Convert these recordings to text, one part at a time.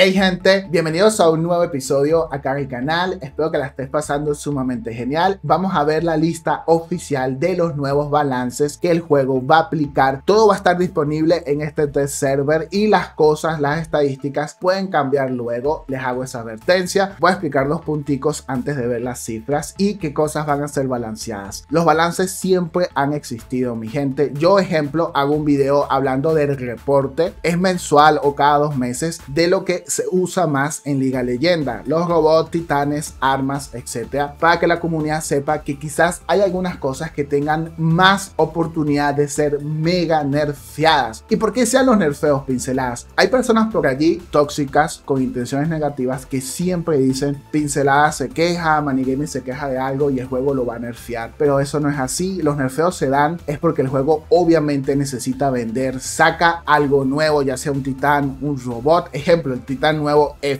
Hey gente, bienvenidos a un nuevo episodio acá en el canal. Espero que la estés pasando sumamente genial. Vamos a ver la lista oficial de los nuevos balances que el juego va a aplicar. Todo va a estar disponible en este test server y las cosas, las estadísticas pueden cambiar luego. Les hago esa advertencia. Voy a explicar los punticos antes de ver las cifras y qué cosas van a ser balanceadas. Los balances siempre han existido, mi gente. Yo, ejemplo, hago un video hablando del reporte. Es mensual o cada dos meses de lo que se usa más en Liga Leyenda, los robots, titanes, armas, etcétera, para que la comunidad sepa que quizás hay algunas cosas que tengan más oportunidad de ser mega nerfeadas. ¿Y por qué sean los nerfeos pinceladas? Hay personas por allí tóxicas con intenciones negativas que siempre dicen pinceladas se queja, Manigaming se queja de algo y el juego lo va a nerfear, pero eso no es así, los nerfeos se dan es porque el juego obviamente necesita vender, saca algo nuevo, ya sea un titán, un robot, ejemplo, el titán nuevo e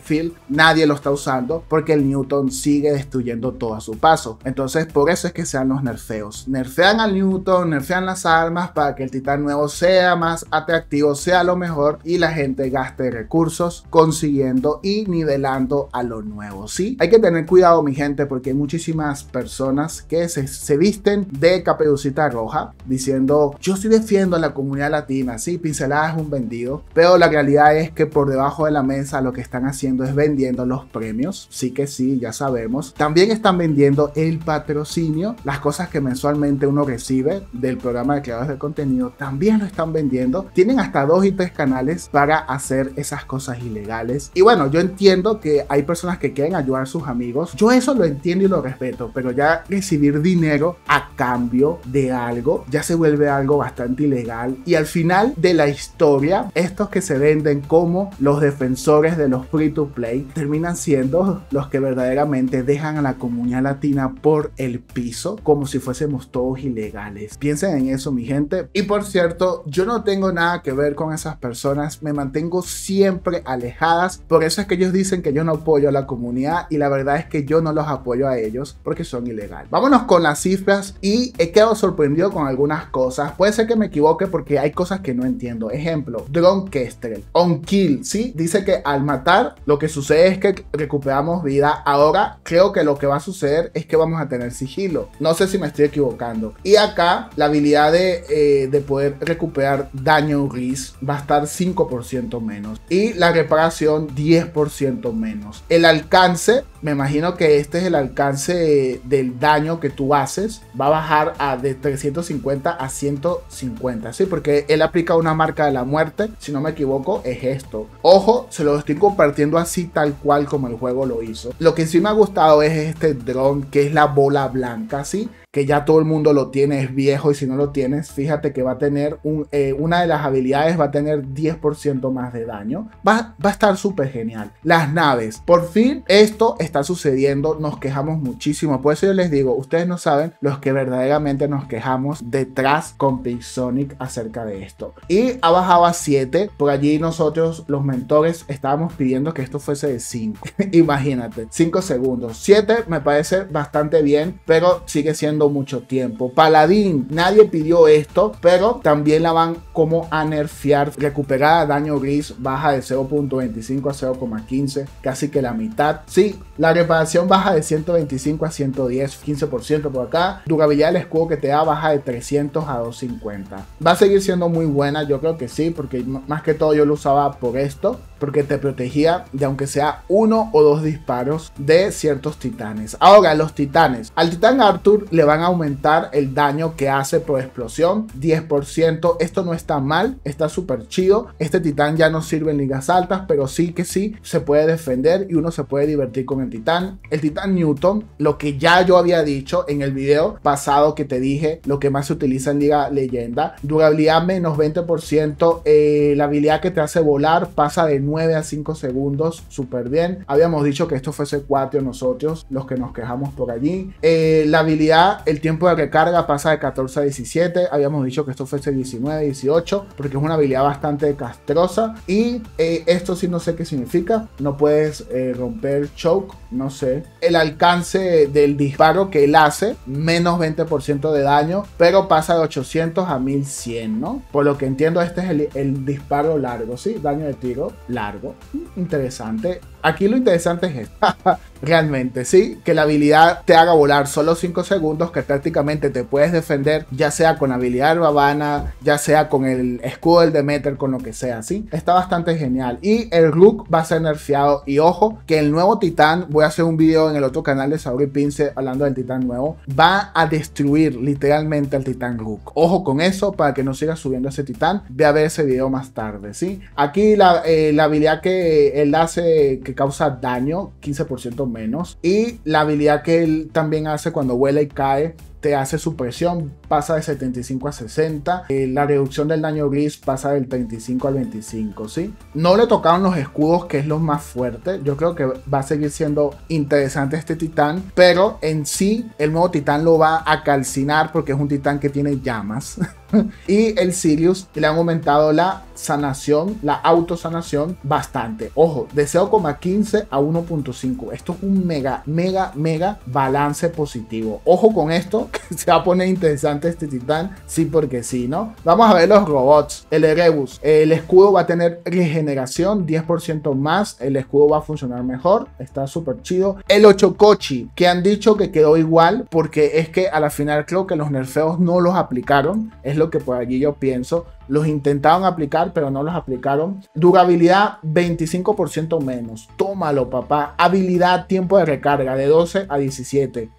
nadie lo está usando porque el Newton sigue destruyendo todo a su paso. Entonces por eso es que sean los nerfeos. Nerfean al Newton, nerfean las armas para que el titán nuevo sea más atractivo, sea lo mejor y la gente gaste recursos consiguiendo y nivelando a lo nuevo. Sí, hay que tener cuidado mi gente porque hay muchísimas personas que se, visten de caperucita roja diciendo yo estoy defiendo a la comunidad latina, sí, pincelada es un vendido, pero la realidad es que por debajo de la mesa lo que están haciendo es vendiendo los premios, sí que sí, ya sabemos. También están vendiendo el patrocinio, las cosas que mensualmente uno recibe del programa de creadores de contenido, también lo están vendiendo. Tienen hasta dos y tres canales para hacer esas cosas ilegales. Y bueno, yo entiendo que hay personas que quieren ayudar a sus amigos. Yo eso lo entiendo y lo respeto, pero ya recibir dinero a cambio de algo ya se vuelve algo bastante ilegal. Y al final de la historia, estos que se venden como los defensores de los free to play terminan siendo los que verdaderamente dejan a la comunidad latina por el piso como si fuésemos todos ilegales. Piensen en eso, mi gente. Y por cierto, yo no tengo nada que ver con esas personas, me mantengo siempre alejadas. Por eso es que ellos dicen que yo no apoyo a la comunidad y la verdad es que yo no los apoyo a ellos porque son ilegales. Vámonos con las cifras y he quedado sorprendido con algunas cosas. Puede ser que me equivoque porque hay cosas que no entiendo. Ejemplo, Drone Kestrel, On Kill, ¿sí? Dice que al matar, lo que sucede es que recuperamos vida. Ahora creo que lo que va a suceder es que vamos a tener sigilo. No sé si me estoy equivocando. Y acá la habilidad de, eh, de poder recuperar daño gris va a estar 5% menos. Y la reparación 10% menos. El alcance me imagino que este es el alcance del daño que tú haces, va a bajar a de 350 a 150, ¿sí? Porque él aplica una marca de la muerte, si no me equivoco, es esto. Ojo, se lo estoy compartiendo así tal cual como el juego lo hizo. Lo que sí me ha gustado es este dron que es la bola blanca, ¿sí? que ya todo el mundo lo tiene, es viejo y si no lo tienes, fíjate que va a tener eh, una de las habilidades, va a tener 10% más de daño. Va, va a estar súper genial. Las naves, por fin esto está sucediendo, nos quejamos muchísimo. Por eso yo les digo, ustedes no saben los que verdaderamente nos quejamos detrás con Sonic acerca de esto. Y ha bajado a 7, por allí nosotros los mentores estábamos pidiendo que esto fuese de 5. Imagínate, 5 segundos. 7 me parece bastante bien, pero sigue siendo mucho tiempo. Paladín, nadie pidió esto, pero también la van como a nerfear. Recuperada daño gris baja de 0.25 a 0.15, casi que la mitad. si la reparación baja de 125 a 110, 15% por acá. Durabilidad del escudo que te da baja de 300 a 250. Va a seguir siendo muy buena, yo creo que sí, porque más que todo yo lo usaba por esto porque te protegía de aunque sea uno o dos disparos de ciertos titanes. Ahora, los titanes. Al titán Arthur le van a aumentar el daño que hace por explosión, 10%. Esto no está mal, está súper chido. Este titán ya no sirve en ligas altas, pero sí que sí se puede defender y uno se puede divertir con el titán. El titán Newton, lo que ya yo había dicho en el video pasado que te dije, lo que más se utiliza en Liga Leyenda, durabilidad menos 20%, eh, la habilidad que te hace volar pasa de 9 a 5 segundos, super bien. Habíamos dicho que esto fuese 4 nosotros, los que nos quejamos por allí. Eh, la habilidad, el tiempo de recarga pasa de 14 a 17. Habíamos dicho que esto fuese 19, 18, porque es una habilidad bastante castrosa. Y eh, esto sí no sé qué significa. No puedes eh, romper choke, no sé. El alcance del disparo que él hace, menos 20% de daño, pero pasa de 800 a 1100, ¿no? Por lo que entiendo, este es el, disparo largo, ¿sí? Daño de tiro largo largo, interesante, Aquí lo interesante es esto. Realmente, sí, que la habilidad te haga volar solo 5 segundos, que prácticamente te puedes defender, ya sea con habilidad de Babana, ya sea con el escudo del Demeter, con lo que sea, sí. Está bastante genial. Y el Rook va a ser nerfeado. Y ojo, que el nuevo Titán, voy a hacer un video en el otro canal de Sauri Pince hablando del Titán nuevo, va a destruir literalmente al Titán Rook. Ojo con eso para que no sigas subiendo ese Titán. Ve a ver ese video más tarde, sí. Aquí la, eh, la habilidad que él hace causa daño, 15% menos. Y la habilidad que él también hace cuando vuela y cae, te hace Su presión, pasa de 75 a 60. Eh, la reducción del daño gris pasa del 35 al 25, ¿sí? No le tocaron los escudos, que es lo más fuerte. Yo creo que va a seguir siendo interesante este titán, pero en sí el nuevo titán lo va a calcinar porque es un titán que tiene llamas. y el Sirius le han aumentado la sanación, la autosanación bastante. Ojo, de 0,15 a 1.5. Esto es un mega, mega, mega balance positivo. Ojo con esto, que se va a poner interesante este titán. Sí, porque sí, ¿no? Vamos a ver los robots. El Erebus. El escudo va a tener regeneración 10% más. El escudo va a funcionar mejor. Está súper chido. El Ochocochi, que han dicho que quedó igual porque es que a la final creo que los nerfeos no los aplicaron. Es lo que por allí yo pienso. Los intentaron aplicar, pero no los aplicaron. Durabilidad 25% menos. Tómalo, papá. Habilidad, tiempo de recarga de 12 a 17.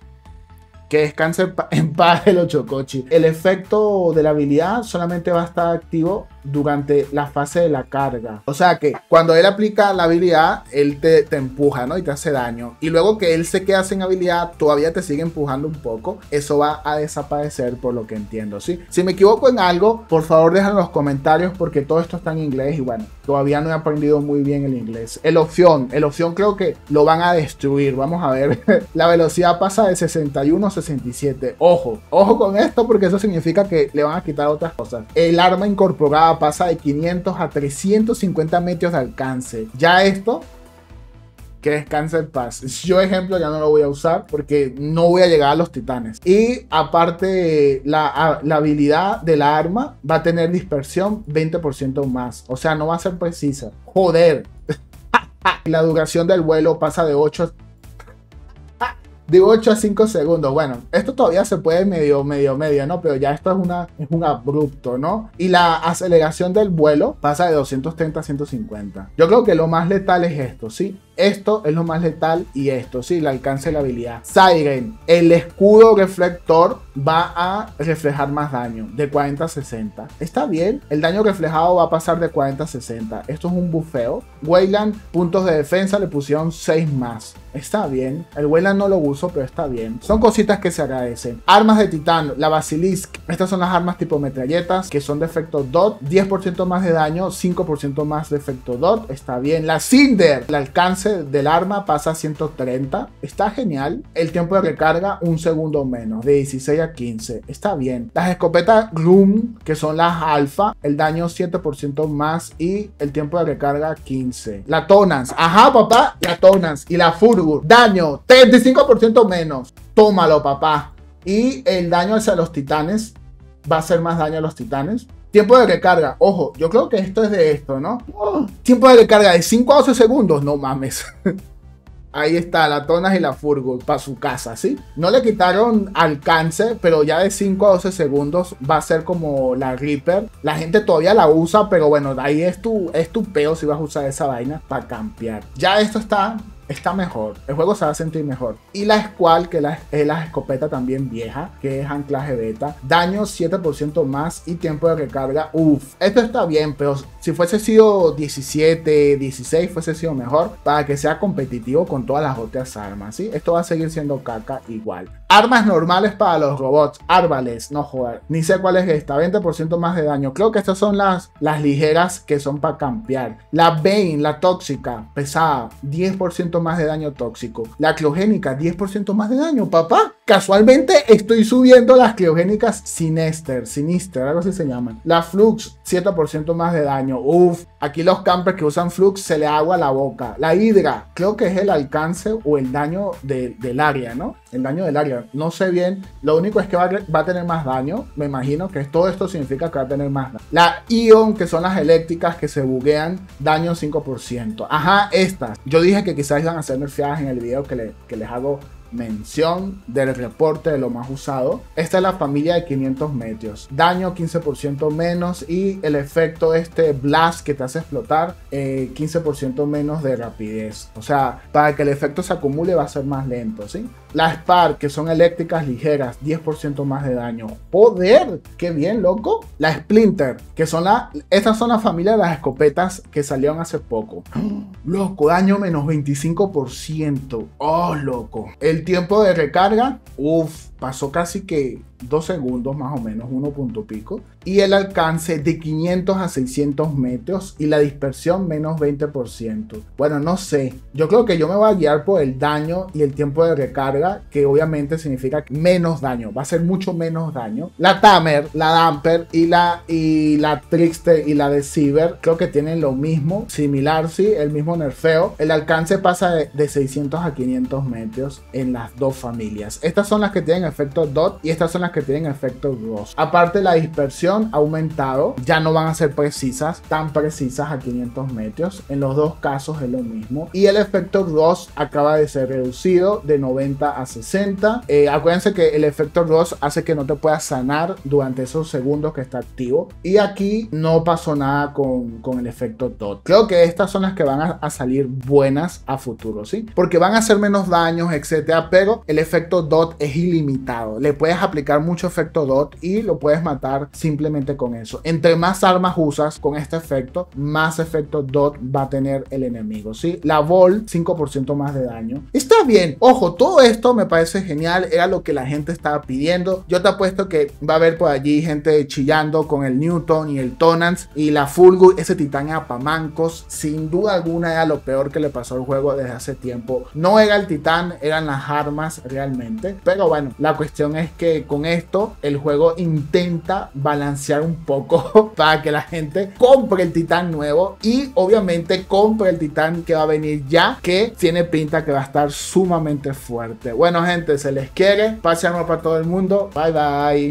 Que descanse en paz el Ochocochi. El efecto de la habilidad solamente va a estar activo durante la fase de la carga. O sea que cuando él aplica la habilidad, él te, empuja, ¿no? Y te hace daño. Y luego que él se queda sin habilidad, todavía te sigue empujando un poco. Eso va a desaparecer por lo que entiendo, ¿sí? Si me equivoco en algo, por favor déjalo en los comentarios porque todo esto está en inglés y bueno, todavía no he aprendido muy bien el inglés. El opción, el opción creo que lo van a destruir. Vamos a ver. la velocidad pasa de 61 a 67. Ojo, ojo con esto porque eso significa que le van a quitar otras cosas. El arma incorporada pasa de 500 a 350 metros de alcance. Ya esto, que es Cancer Pass. Yo, ejemplo, ya no lo voy a usar porque no voy a llegar a los titanes. Y aparte, la, la habilidad de la arma va a tener dispersión 20% más. O sea, no va a ser precisa. Joder. la duración del vuelo pasa de 8 a de 8 a 5 segundos. Bueno, esto todavía se puede medio, medio, medio, ¿no? Pero ya esto es, una, es un abrupto, ¿no? Y la aceleración del vuelo pasa de 230 a 150. Yo creo que lo más letal es esto, ¿sí? Esto es lo más letal y esto, sí, el alcance de la habilidad. Siren, el escudo reflector va a reflejar más daño, de 40 a 60. Está bien, el daño reflejado va a pasar de 40 a 60. Esto es un bufeo. Wayland, puntos de defensa le pusieron 6 más. Está bien. El Wayland no lo uso, pero está bien. Son cositas que se agradecen. Armas de titán, la Basilisk. Estas son las armas tipo metralletas que son de efecto DOT. 10% más de daño, 5% más de efecto DOT. Está bien. La Cinder, el alcance del arma pasa a 130. Está genial. El tiempo de recarga, un segundo menos, de 16 a 15. Está bien. Las escopetas Gloom, que son las alfa, el daño 7% más y el tiempo de recarga 15. La Tonans. Ajá, papá. La Tonans. Y la Fur Daño, 35% menos. Tómalo, papá. Y el daño hacia los titanes va a ser más daño a los titanes. Tiempo de recarga, ojo, yo creo que esto es de esto, ¿no? Oh. tiempo de recarga de 5 a 12 segundos, no mames. Ahí está, la Tonas y la Furgo para su casa, ¿sí? No le quitaron alcance, pero ya de 5 a 12 segundos va a ser como la Reaper. La gente todavía la usa, pero bueno, ahí es tu, es tu peo si vas a usar esa vaina para campear. Ya esto está está mejor, el juego se va a sentir mejor. Y la Squall, que la, es la escopeta también vieja, que es anclaje beta, daño 7% más y tiempo de recarga, Uf, esto está bien, pero si fuese sido 17, 16, fuese sido mejor para que sea competitivo con todas las otras armas, ¿sí? Esto va a seguir siendo caca igual. Armas normales para los robots, árboles, no joder. Ni sé cuál es esta, 20% más de daño. Creo que estas son las, las ligeras que son para campear. La Bane, la tóxica, pesada, 10% más de daño tóxico. La cleogénica, 10% más de daño, papá. Casualmente estoy subiendo las cleogénicas Sinister, Sinister, algo así se llaman. La Flux, 7% más de daño. Uf, aquí los campers que usan Flux se le agua la boca. La Hidra, creo que es el alcance o el daño del área, ¿no? El daño del área. No sé bien. Lo único es que va, a tener más daño. Me imagino que todo esto significa que va a tener más daño. La Ion, que son las eléctricas que se buguean, daño 5%. Ajá, estas. Yo dije que quizás iban a ser nerfeadas en el video que les hago mención del reporte de lo más usado. Esta es la familia de 500 metros. Daño 15% menos y el efecto este blast que te hace explotar 15% eh, menos de rapidez. O sea, para que el efecto se acumule va a ser más lento, ¿sí? Las Spark, que son eléctricas ligeras, 10% más de daño. ¡Poder! ¡Qué bien, loco! La Splinter, que son las Estas son las familia de las escopetas que salieron hace poco. loco, daño menos 25%. ¡Oh, loco! El tiempo de recarga, uff, pasó casi que dos segundos más o menos, uno punto pico, y el alcance de 500 a 600 metros y la dispersión menos 20%. Bueno, no sé, yo creo que yo me voy a guiar por el daño y el tiempo de recarga, que obviamente significa menos daño, va a ser mucho menos daño. La Tamer, la Damper y la, y la Trickster y la Deceiver creo que tienen lo mismo, similar, sí, el mismo nerfeo. El alcance pasa de, de 600 a 500 metros en las dos familias. Estas son las que tienen efecto dot y estas son las que tienen efecto dos Aparte la dispersión ha aumentado, ya no van a ser precisas, tan precisas a 500 metros, en los dos casos es lo mismo. Y el efecto gross acaba de ser reducido de 90 a 60. Eh, acuérdense que el efecto gross hace que no te puedas sanar durante esos segundos que está activo. Y aquí no pasó nada con, el efecto dot. Creo que estas son las que van a, salir buenas a futuro, ¿sí? Porque van a hacer menos daños, etcétera, pero el efecto dot es ilimitado le puedes aplicar mucho efecto DOT y lo puedes matar simplemente con eso. Entre más armas usas con este efecto, más efecto DOT va a tener el enemigo. ¿sí? La Vol, 5% más de daño. Está bien. Ojo, todo esto me parece genial. Era lo que la gente estaba pidiendo. Yo te apuesto que va a haber por allí gente chillando con el Newton y el Tonans y la Fulgur, ese titán apamancos. Sin duda alguna era lo peor que le pasó al juego desde hace tiempo. No era el titán, eran las armas realmente. Pero bueno, la la cuestión es que con esto el juego intenta balancear un poco para que la gente compre el titán nuevo y obviamente compre el titán que va a venir ya, que tiene pinta que va a estar sumamente fuerte. Bueno gente, se les quiere, nuevo para todo el mundo, bye bye.